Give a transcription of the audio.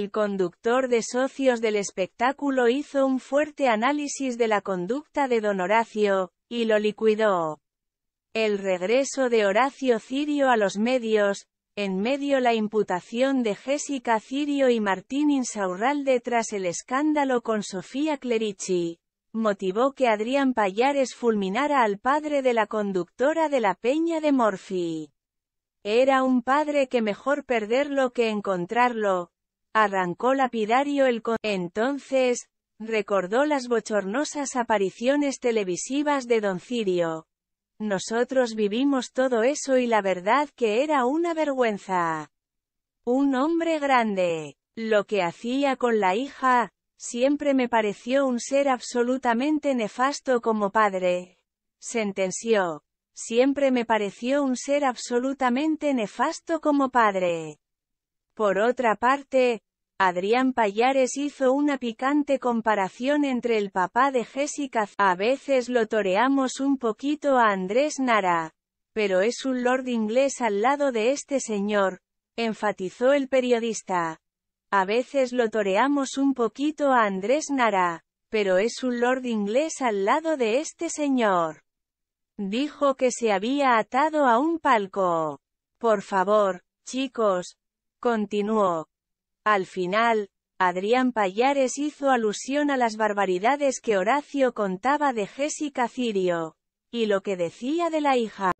el conductor de socios del espectáculo hizo un fuerte análisis de la conducta de don Horacio, y lo liquidó. El regreso de Horacio Cirio a los medios, en medio la imputación de Jessica Cirio y Martín Insaurralde tras el escándalo con Sofía Clerici, motivó que Adrián Payares fulminara al padre de la conductora de la Peña de Morphy. Era un padre que mejor perderlo que encontrarlo, Arrancó lapidario el con... Entonces, recordó las bochornosas apariciones televisivas de Don Cirio. Nosotros vivimos todo eso y la verdad que era una vergüenza. Un hombre grande. Lo que hacía con la hija, siempre me pareció un ser absolutamente nefasto como padre. Sentenció. Siempre me pareció un ser absolutamente nefasto como padre. Por otra parte, Adrián Payares hizo una picante comparación entre el papá de Jessica. A veces lo toreamos un poquito a Andrés Nara, pero es un lord inglés al lado de este señor, enfatizó el periodista. A veces lo toreamos un poquito a Andrés Nara, pero es un lord inglés al lado de este señor. Dijo que se había atado a un palco. Por favor, chicos, Continuó. Al final, Adrián Payares hizo alusión a las barbaridades que Horacio contaba de Jessica Cirio. Y lo que decía de la hija.